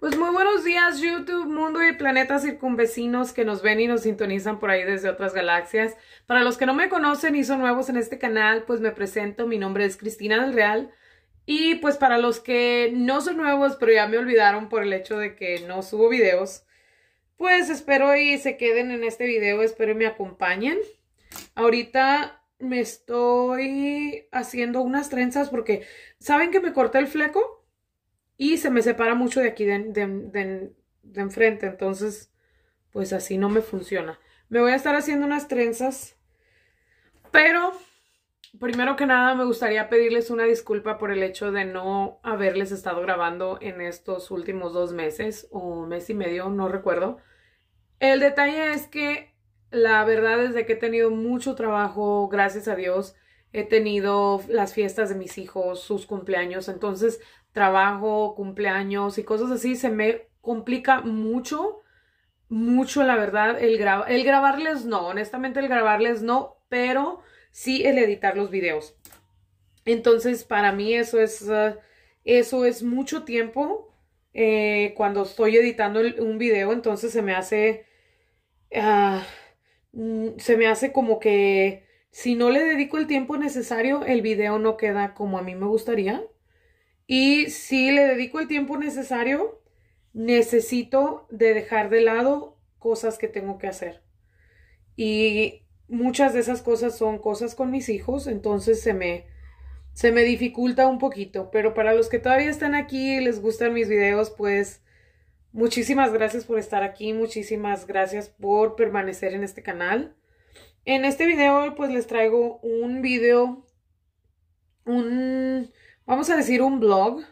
Pues muy buenos días YouTube, mundo y planetas circunvecinos que nos ven y nos sintonizan por ahí desde otras galaxias. Para los que no me conocen y son nuevos en este canal, pues me presento, mi nombre es Cristina del Real. Y pues para los que no son nuevos, pero ya me olvidaron por el hecho de que no subo videos, pues espero y se queden en este video, espero y me acompañen. Ahorita me estoy haciendo unas trenzas porque, ¿saben que me corté el fleco? y se me separa mucho de aquí de, enfrente, entonces pues así no me funciona. Me voy a estar haciendo unas trenzas, pero primero que nada me gustaría pedirles una disculpa por el hecho de no haberles estado grabando en estos últimos dos meses o mes y medio, no recuerdo. El detalle es que la verdad es que he tenido mucho trabajo, gracias a Dios. He tenido las fiestas de mis hijos, sus cumpleaños, entonces trabajo, cumpleaños y cosas así, se me complica mucho, mucho la verdad, el, el grabarles no, honestamente el grabarles no, pero sí el editar los videos. Entonces, para mí eso es, eh, eso es mucho tiempo eh, cuando estoy editando un video, entonces se me hace, ah, mm, se me hace como que si no le dedico el tiempo necesario, el video no queda como a mí me gustaría. Y si le dedico el tiempo necesario, necesito de dejar de lado cosas que tengo que hacer. Y muchas de esas cosas son cosas con mis hijos, entonces se me, se me dificulta un poquito. Pero para los que todavía están aquí y les gustan mis videos, pues muchísimas gracias por estar aquí, muchísimas gracias por permanecer en este canal. En este video pues les traigo un video, un vamos a decir un blog,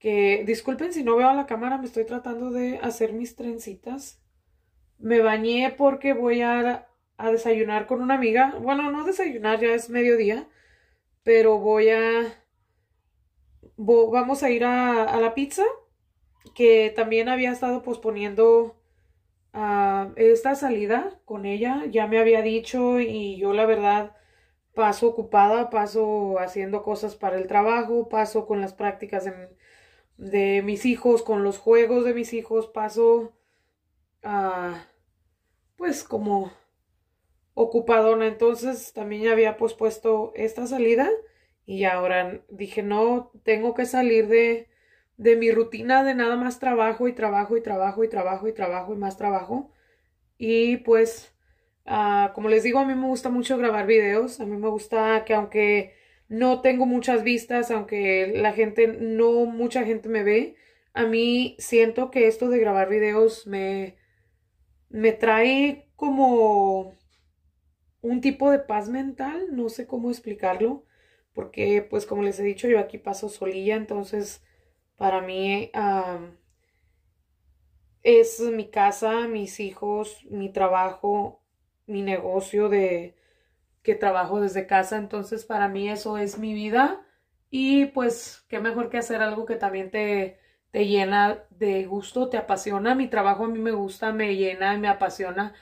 que disculpen si no veo la cámara, me estoy tratando de hacer mis trencitas. Me bañé porque voy a, desayunar con una amiga. Bueno, no desayunar, ya es mediodía, pero voy a... vamos a ir a, la pizza, que también había estado posponiendo ah, esta salida con ella. Ya me había dicho y yo la verdad paso ocupada, paso haciendo cosas para el trabajo, paso con las prácticas de, de mis hijos, con los juegos de mis hijos, paso a, pues como ocupadona. Entonces también ya había pospuesto esta salida y ahora dije, no, tengo que salir de, de mi rutina de nada más trabajo y trabajo y trabajo y trabajo y trabajo y más trabajo. Y pues Ah, como les digo, a mí me gusta mucho grabar videos. A mí me gusta que aunque no tengo muchas vistas, aunque la gente, no mucha gente me ve, a mí siento que esto de grabar videos me, me trae como un tipo de paz mental, no sé cómo explicarlo, porque pues como les he dicho, yo aquí paso solilla, entonces para mí... es mi casa, mis hijos, mi trabajo, mi negocio de que trabajo desde casa, entonces para mí eso es mi vida y pues qué mejor que hacer algo que también te, te llena de gusto, te apasiona, mi trabajo a mí me gusta, me llena y me apasiona,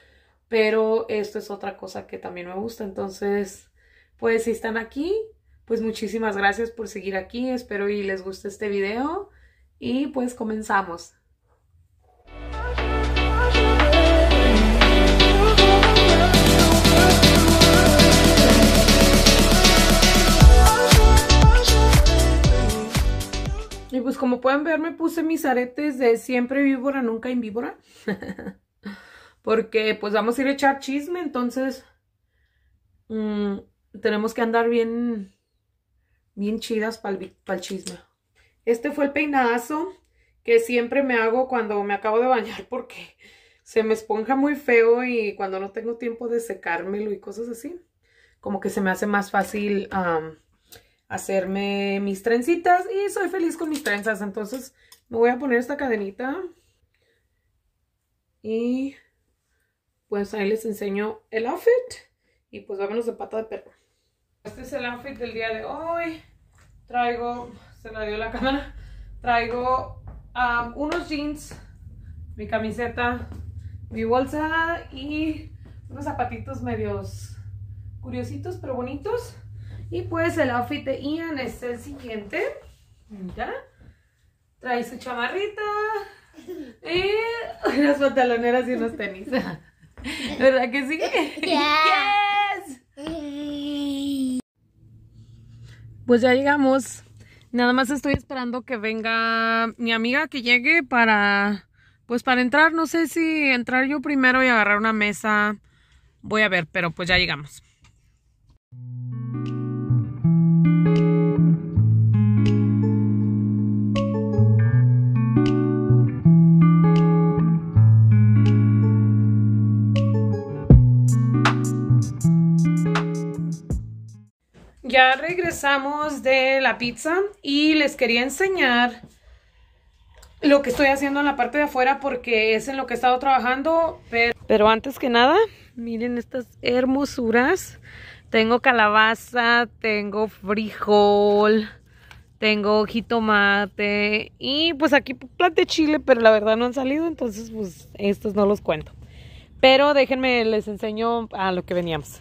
pero esto es otra cosa que también me gusta, entonces pues si están aquí, pues muchísimas gracias por seguir aquí, espero y les guste este video y pues comenzamos. Pues, como pueden ver me puse mis aretes de siempre víbora, nunca invíbora. Porque pues vamos a ir a echar chisme, entonces mm, tenemos que andar bien, bien chidas para el, chisme. Este fue el peinazo que siempre me hago cuando me acabo de bañar porque se me esponja muy feo y cuando no tengo tiempo de secármelo y cosas así, como que se me hace más fácil hacerme mis trencitas y soy feliz con mis trenzas. Entonces me voy a poner esta cadenita y pues ahí les enseño el outfit y pues vámonos de pata de perro. Este es el outfit del día de hoy. Traigo, se la dio la cámara, traigo um, unos jeans, mi camiseta, mi bolsa y unos zapatitos medios curiositos pero bonitos. Y pues el outfit de Ian es el siguiente. Mira. Trae su chamarrita. Y unas pantaloneras y unos tenis. ¿Verdad que sí? Yes. Pues ya llegamos. Nada más estoy esperando que venga mi amiga que llegue para... Pues para entrar, no sé si entrar yo primero y agarrar una mesa. Voy a ver, pero pues ya llegamos. regresamos de la pizza y les quería enseñar lo que estoy haciendo en la parte de afuera porque es en lo que he estado trabajando. Pero, antes que nada, miren estas hermosuras. Tengo calabaza, tengo frijol, tengo jitomate y pues aquí plate de chile, pero la verdad no han salido, entonces pues estos no los cuento. Pero déjenme, les enseño a lo que veníamos.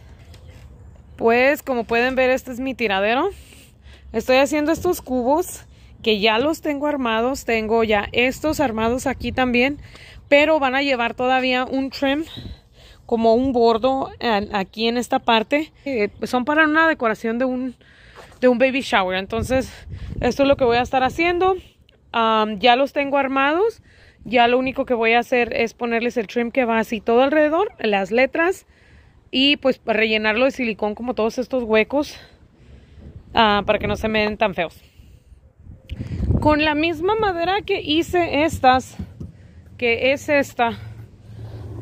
Pues como pueden ver, este es mi tiradero. Estoy haciendo estos cubos que ya los tengo armados. Tengo ya estos armados aquí también. Pero van a llevar todavía un trim como un bordo aquí en esta parte. Eh, son para una decoración de un, de un baby shower. Entonces, esto es lo que voy a estar haciendo. ya los tengo armados. Ya lo único que voy a hacer es ponerles el trim que va así todo alrededor, las letras, y pues rellenarlo de silicón como todos estos huecos ah, para que no se me den tan feos con la misma madera que hice estas que es esta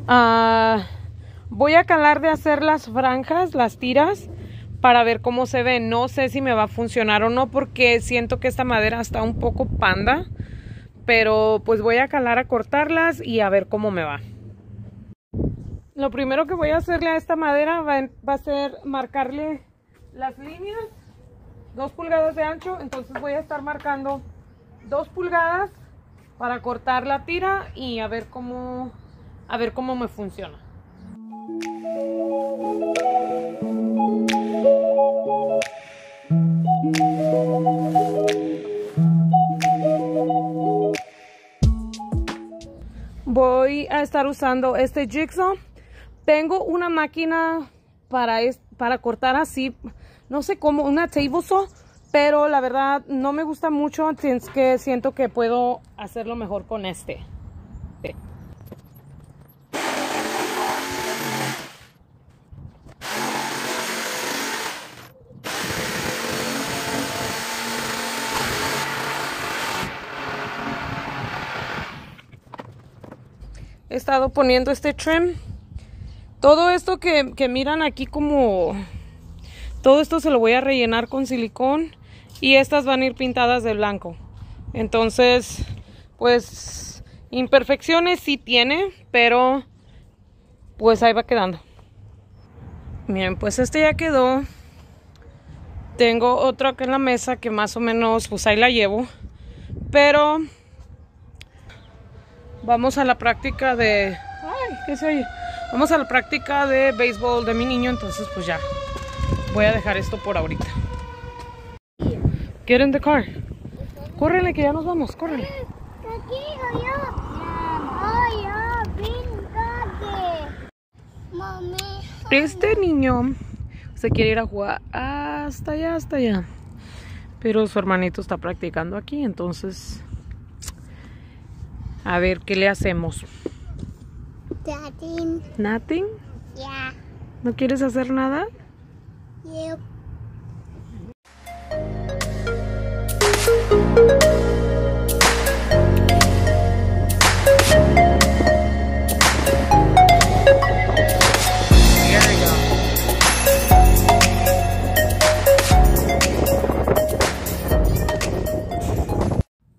ah, voy a calar de hacer las franjas las tiras para ver cómo se ven no sé si me va a funcionar o no porque siento que esta madera está un poco panda pero pues voy a calar a cortarlas y a ver cómo me va lo primero que voy a hacerle a esta madera va, a ser marcarle las líneas, 2 pulgadas de ancho, entonces voy a estar marcando 2 pulgadas para cortar la tira y a ver cómo, a ver cómo me funciona. Voy a estar usando este jigsaw tengo una máquina para, para cortar así, no sé cómo, una table pero la verdad no me gusta mucho, es que siento que puedo hacerlo mejor con este. He estado poniendo este trim todo esto que, miran aquí como... Todo esto se lo voy a rellenar con silicón y estas van a ir pintadas de blanco. Entonces, pues imperfecciones sí tiene, pero pues ahí va quedando. Bien, pues este ya quedó. Tengo otro acá en la mesa que más o menos pues ahí la llevo. Pero vamos a la práctica de... ¡Ay! ¿Qué se Vamos a la práctica de béisbol de mi niño, entonces pues ya voy a dejar esto por ahorita. Get in the car. Córrele que ya nos vamos, córrele. Este niño se quiere ir a jugar hasta allá, hasta allá. Pero su hermanito está practicando aquí, entonces a ver qué le hacemos. Nothing. Nothing? Yeah. ¿No quieres hacer nada? Yep.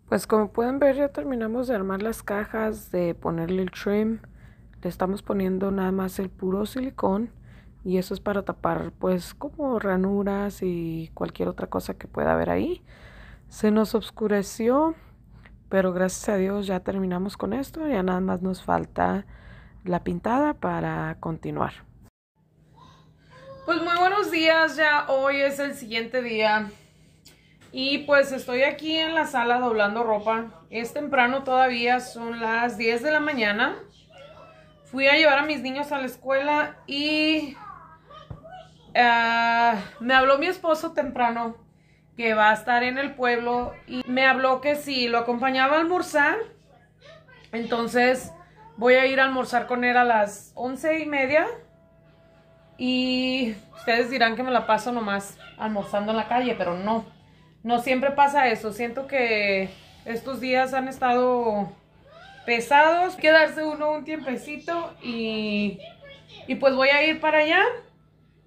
Pues como pueden ver ya terminamos de armar las cajas, de ponerle el trim le estamos poniendo nada más el puro silicón y eso es para tapar pues como ranuras y cualquier otra cosa que pueda haber ahí. Se nos oscureció, pero gracias a Dios ya terminamos con esto, ya nada más nos falta la pintada para continuar. Pues muy buenos días, ya hoy es el siguiente día y pues estoy aquí en la sala doblando ropa. Es temprano todavía, son las 10 de la mañana. Fui a llevar a mis niños a la escuela y ah, me habló mi esposo temprano que va a estar en el pueblo y me habló que si lo acompañaba a almorzar, entonces voy a ir a almorzar con él a las once y media y ustedes dirán que me la paso nomás almorzando en la calle, pero no, no siempre pasa eso, siento que estos días han estado pesados, quedarse uno un tiempecito y, y pues voy a ir para allá.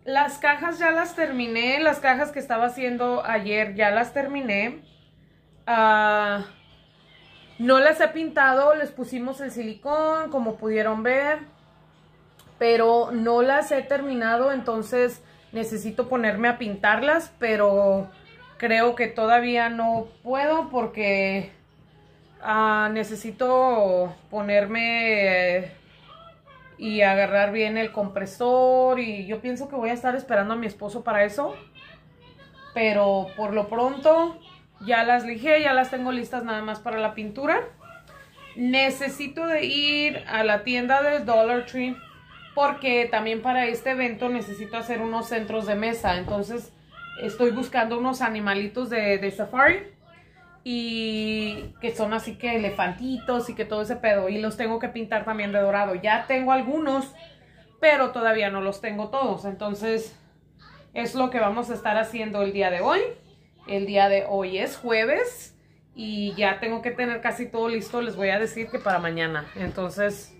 Las cajas ya las terminé, las cajas que estaba haciendo ayer ya las terminé. Ah, no las he pintado, les pusimos el silicón como pudieron ver, pero no las he terminado, entonces necesito ponerme a pintarlas, pero creo que todavía no puedo porque Ah, necesito ponerme eh, y agarrar bien el compresor y yo pienso que voy a estar esperando a mi esposo para eso. Pero por lo pronto ya las lijé, ya las tengo listas nada más para la pintura. Necesito de ir a la tienda de Dollar Tree porque también para este evento necesito hacer unos centros de mesa. Entonces estoy buscando unos animalitos de safari y que son así que elefantitos y que todo ese pedo. Y los tengo que pintar también de dorado. Ya tengo algunos, pero todavía no los tengo todos. Entonces es lo que vamos a estar haciendo el día de hoy. El día de hoy es jueves y ya tengo que tener casi todo listo. Les voy a decir que para mañana. Entonces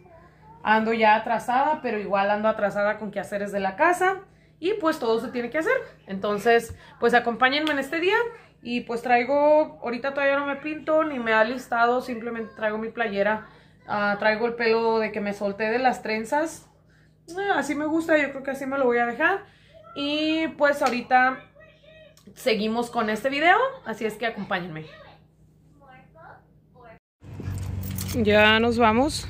ando ya atrasada, pero igual ando atrasada con quehaceres de la casa. Y pues todo se tiene que hacer. Entonces, pues acompáñenme en este día. Y pues traigo, ahorita todavía no me pinto ni me ha listado simplemente traigo mi playera. Ah, traigo el pelo de que me solté de las trenzas. Ah, así me gusta, yo creo que así me lo voy a dejar. Y pues ahorita seguimos con este video, así es que acompáñenme. Ya nos vamos.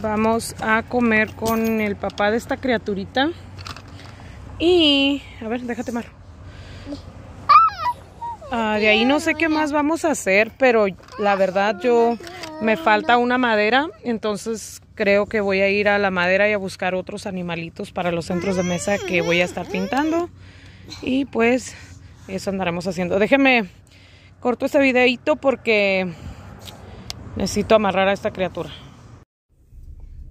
Vamos a comer con el papá de esta criaturita. Y, a ver, déjate mal. Ah, de ahí no sé qué más vamos a hacer, pero la verdad yo me falta una madera, entonces creo que voy a ir a la madera y a buscar otros animalitos para los centros de mesa que voy a estar pintando. Y pues eso andaremos haciendo. Déjeme corto este videito porque necesito amarrar a esta criatura.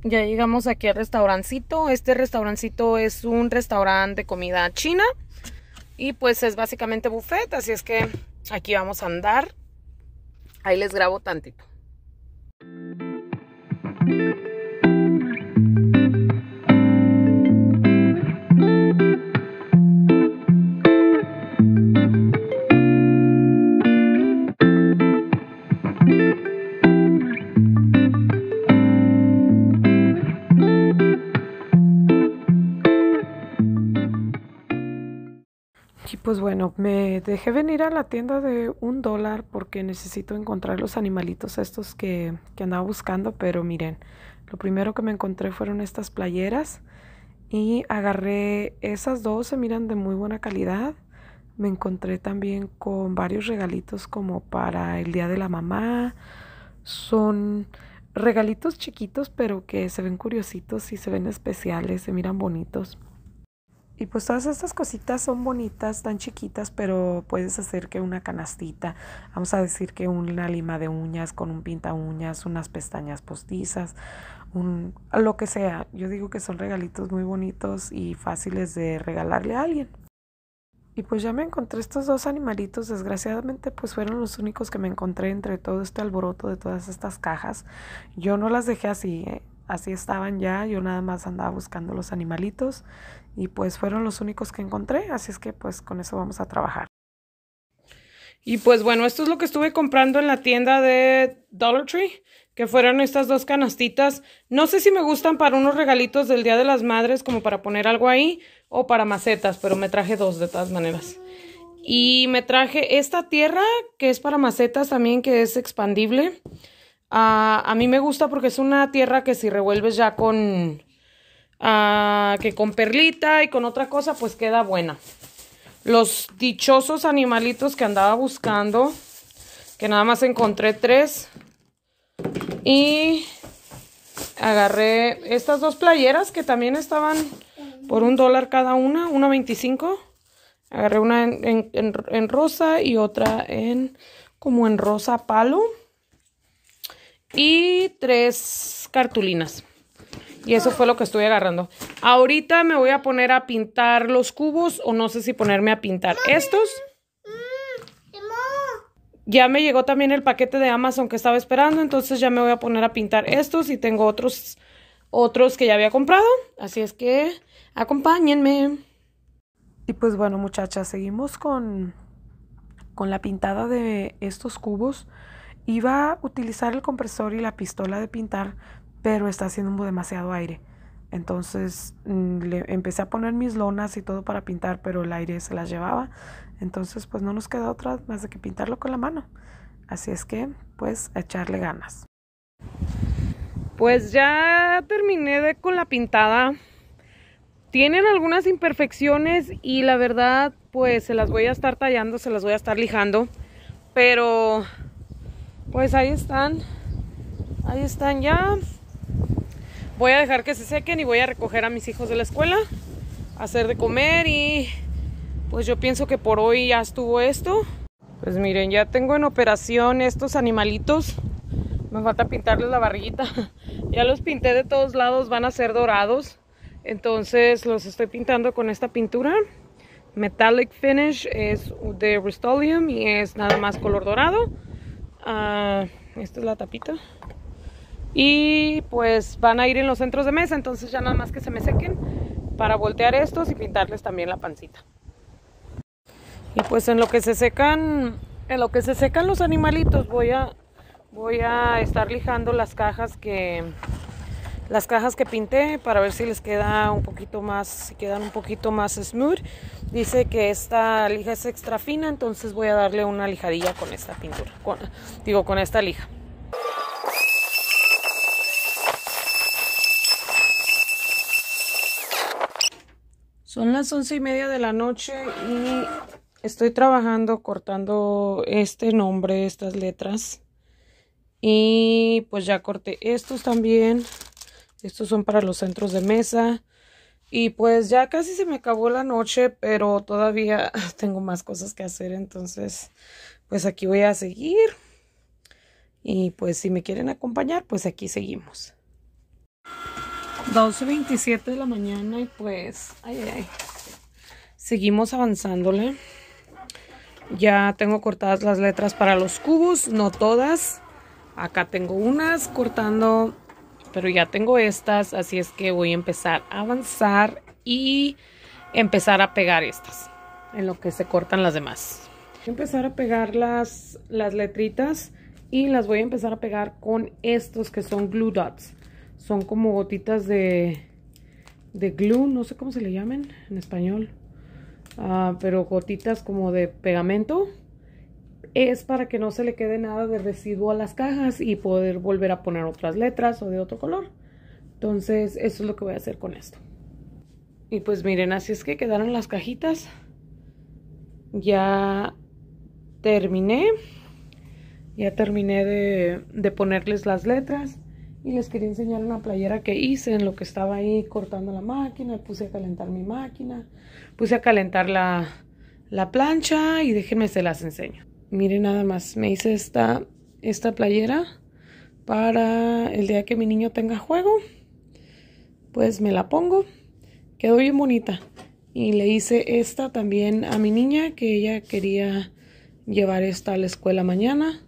Ya llegamos aquí al restaurancito. Este restaurancito es un restaurante de comida china. Y pues es básicamente buffet, así es que aquí vamos a andar. Ahí les grabo tantito. Pues bueno, me dejé venir a la tienda de un dólar porque necesito encontrar los animalitos estos que, que andaba buscando, pero miren, lo primero que me encontré fueron estas playeras y agarré esas dos, se miran de muy buena calidad. Me encontré también con varios regalitos como para el Día de la Mamá. Son regalitos chiquitos pero que se ven curiositos y se ven especiales, se miran bonitos. Y pues todas estas cositas son bonitas, tan chiquitas, pero puedes hacer que una canastita, vamos a decir que una lima de uñas con un pinta uñas, unas pestañas postizas, un, lo que sea. Yo digo que son regalitos muy bonitos y fáciles de regalarle a alguien. Y pues ya me encontré estos dos animalitos, desgraciadamente pues fueron los únicos que me encontré entre todo este alboroto de todas estas cajas. Yo no las dejé así, ¿eh? así estaban ya, yo nada más andaba buscando los animalitos y pues fueron los únicos que encontré, así es que pues con eso vamos a trabajar. Y pues bueno, esto es lo que estuve comprando en la tienda de Dollar Tree, que fueron estas dos canastitas. No sé si me gustan para unos regalitos del Día de las Madres, como para poner algo ahí, o para macetas, pero me traje dos de todas maneras. Y me traje esta tierra, que es para macetas también, que es expandible. Ah, a mí me gusta porque es una tierra que si revuelves ya con, que con perlita y con otra cosa, pues queda buena. Los dichosos animalitos que andaba buscando, que nada más encontré tres. Y agarré estas dos playeras que también estaban por un dólar cada una, una Agarré una en, rosa y otra en como en rosa palo. Y tres cartulinas. Y eso fue lo que estuve agarrando. Ahorita me voy a poner a pintar los cubos o no sé si ponerme a pintar estos. Mm, ya me llegó también el paquete de Amazon que estaba esperando, entonces ya me voy a poner a pintar estos y tengo otros, otros que ya había comprado. Así es que acompáñenme. Y pues bueno muchachas, seguimos con, con la pintada de estos cubos. Iba a utilizar el compresor y la pistola de pintar, pero está haciendo demasiado aire. Entonces mm, le empecé a poner mis lonas y todo para pintar, pero el aire se las llevaba. Entonces pues no nos queda otra más de que pintarlo con la mano. Así es que pues echarle ganas. Pues ya terminé de con la pintada. Tienen algunas imperfecciones y la verdad pues se las voy a estar tallando, se las voy a estar lijando. Pero pues ahí están. Ahí están ya. Voy a dejar que se sequen y voy a recoger a mis hijos de la escuela, hacer de comer y pues yo pienso que por hoy ya estuvo esto. Pues miren, ya tengo en operación estos animalitos. Me falta pintarles la barriguita. Ya los pinté de todos lados, van a ser dorados. Entonces los estoy pintando con esta pintura. Metallic Finish es de Rustoleum y es nada más color dorado. Ah, esta es la tapita y pues van a ir en los centros de mesa, entonces ya nada más que se me sequen para voltear estos y pintarles también la pancita. Y pues en lo que se secan, en lo que se secan los animalitos voy a voy a estar lijando las cajas que las cajas que pinté para ver si les queda un poquito más, si quedan un poquito más smooth. Dice que esta lija es extra fina, entonces voy a darle una lijadilla con esta pintura, digo con esta lija. Son las once y media de la noche y estoy trabajando cortando este nombre, estas letras. Y pues ya corté estos también. Estos son para los centros de mesa. Y pues ya casi se me acabó la noche, pero todavía tengo más cosas que hacer. Entonces, pues aquí voy a seguir. Y pues si me quieren acompañar, pues aquí seguimos. 12.27 de la mañana y pues, ay, ay, seguimos avanzándole. Ya tengo cortadas las letras para los cubos, no todas. Acá tengo unas cortando, pero ya tengo estas, así es que voy a empezar a avanzar y empezar a pegar estas, en lo que se cortan las demás. Voy a empezar a pegar las, las letritas y las voy a empezar a pegar con estos que son glue dots son como gotitas de, glue, no sé cómo se le llamen en español, ah, pero gotitas como de pegamento. Es para que no se le quede nada de residuo a las cajas y poder volver a poner otras letras o de otro color. Entonces, eso es lo que voy a hacer con esto. Y pues miren, así es que quedaron las cajitas. Ya terminé. Ya terminé de, de ponerles las letras y les quería enseñar una playera que hice en lo que estaba ahí cortando la máquina, puse a calentar mi máquina, puse a calentar la, plancha y déjenme se las enseño. Miren nada más, me hice esta, esta playera para el día que mi niño tenga juego, pues me la pongo, quedó bien bonita. Y le hice esta también a mi niña que ella quería llevar esta a la escuela mañana.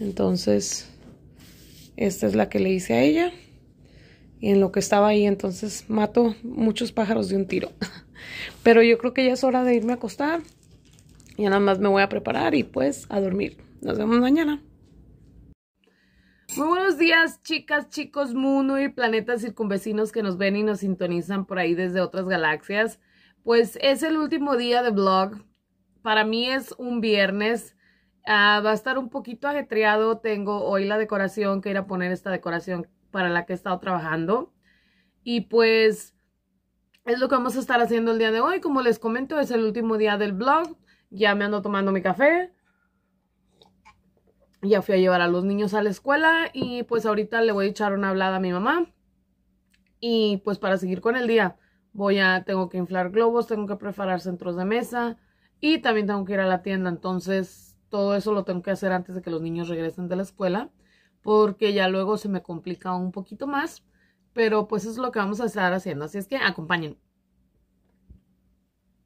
Entonces, esta es la que le hice a ella. Y en lo que estaba ahí, entonces mato muchos pájaros de un tiro. Pero yo creo que ya es hora de irme a acostar. Y nada más me voy a preparar y pues a dormir. Nos vemos mañana. Muy buenos días, chicas, chicos, mundo y planetas circunvecinos que nos ven y nos sintonizan por ahí desde otras galaxias. Pues es el último día de vlog. Para mí es un viernes. Ah, va a estar un poquito ajetreado. Tengo hoy la decoración que ir a poner esta decoración para la que he estado trabajando. Y pues es lo que vamos a estar haciendo el día de hoy. Como les comento, es el último día del blog Ya me ando tomando mi café. Ya fui a llevar a los niños a la escuela y pues ahorita le voy a echar una hablada a mi mamá. Y pues para seguir con el día, voy a, tengo que inflar globos, tengo que preparar centros de mesa y también tengo que ir a la tienda. Entonces todo eso lo tengo que hacer antes de que los niños regresen de la escuela, porque ya luego se me complica un poquito más, pero pues es lo que vamos a estar haciendo, así es que acompañen.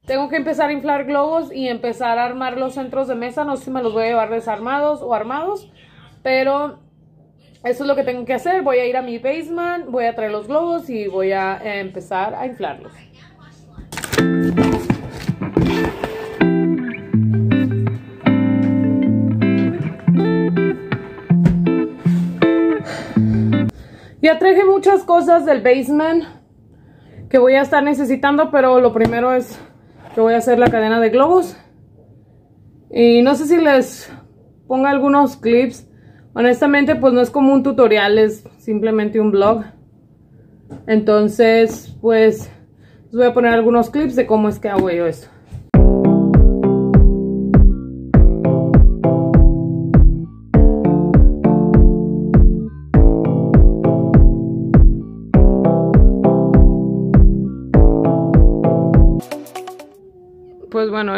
Tengo que empezar a inflar globos y empezar a armar los centros de mesa, no sé si me los voy a llevar desarmados o armados, pero eso es lo que tengo que hacer, voy a ir a mi basement, voy a traer los globos y voy a eh, empezar a inflarlos. Ya traje muchas cosas del basement que voy a estar necesitando, pero lo primero es que voy a hacer la cadena de globos. Y no sé si les ponga algunos clips. Honestamente, pues no es como un tutorial, es simplemente un blog. Entonces, pues, les voy a poner algunos clips de cómo es que hago yo esto.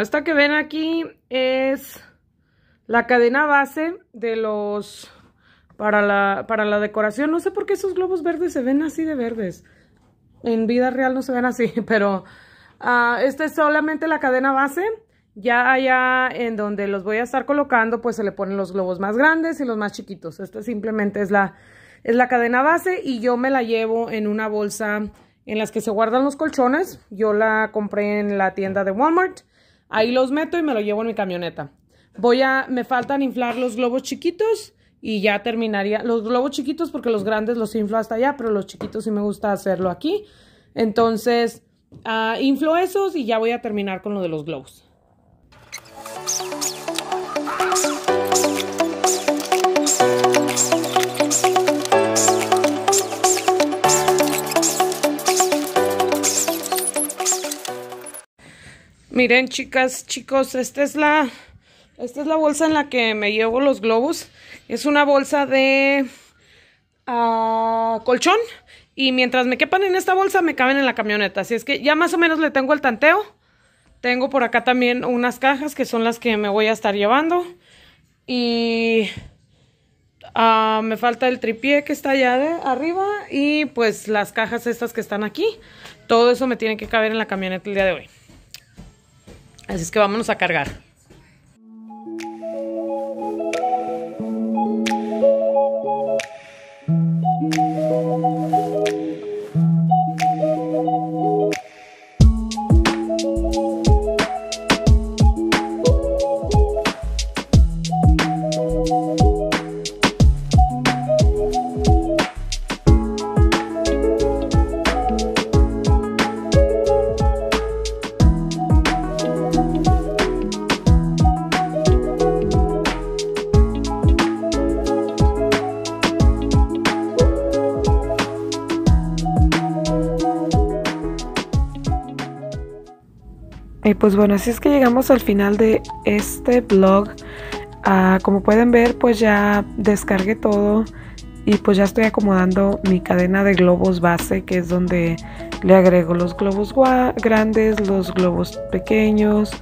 esta que ven aquí es la cadena base de los... Para la, para la decoración. No sé por qué esos globos verdes se ven así de verdes. En vida real no se ven así, pero... Ah, esta es solamente la cadena base. Ya allá en donde los voy a estar colocando, pues se le ponen los globos más grandes y los más chiquitos. Esta simplemente es la, es la cadena base y yo me la llevo en una bolsa en las que se guardan los colchones. Yo la compré en la tienda de Walmart Ahí los meto y me lo llevo en mi camioneta. Voy a, me faltan inflar los globos chiquitos y ya terminaría. Los globos chiquitos porque los grandes los inflo hasta allá, pero los chiquitos sí me gusta hacerlo aquí. Entonces, ah, inflo esos y ya voy a terminar con lo de los globos. Miren, chicas, chicos, esta es la esta es la bolsa en la que me llevo los globos. Es una bolsa de ah, colchón y mientras me quepan en esta bolsa me caben en la camioneta. Así es que ya más o menos le tengo el tanteo. Tengo por acá también unas cajas que son las que me voy a estar llevando. Y ah, me falta el tripié que está allá de arriba y pues las cajas estas que están aquí. Todo eso me tiene que caber en la camioneta el día de hoy. Así es que vámonos a cargar. pues bueno, así es que llegamos al final de este blog. Ah, como pueden ver, pues ya descargué todo y pues ya estoy acomodando mi cadena de globos base, que es donde le agrego los globos grandes, los globos pequeños,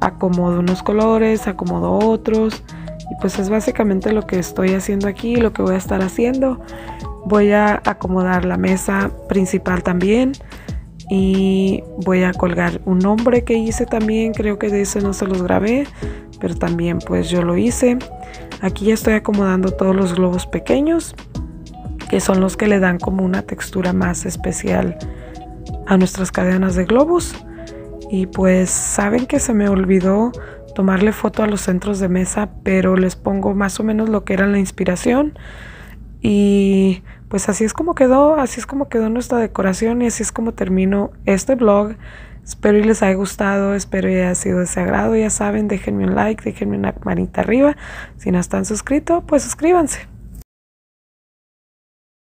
acomodo unos colores, acomodo otros. Y pues es básicamente lo que estoy haciendo aquí, lo que voy a estar haciendo. Voy a acomodar la mesa principal también y voy a colgar un nombre que hice también, creo que de eso no se los grabé, pero también pues yo lo hice. Aquí ya estoy acomodando todos los globos pequeños, que son los que le dan como una textura más especial a nuestras cadenas de globos. Y pues saben que se me olvidó tomarle foto a los centros de mesa, pero les pongo más o menos lo que era la inspiración. Y pues así es como quedó, así es como quedó nuestra decoración y así es como termino este blog. Espero y les haya gustado, espero y haya sido de su agrado. Ya saben, déjenme un like, déjenme una manita arriba. Si no están suscritos, pues suscríbanse.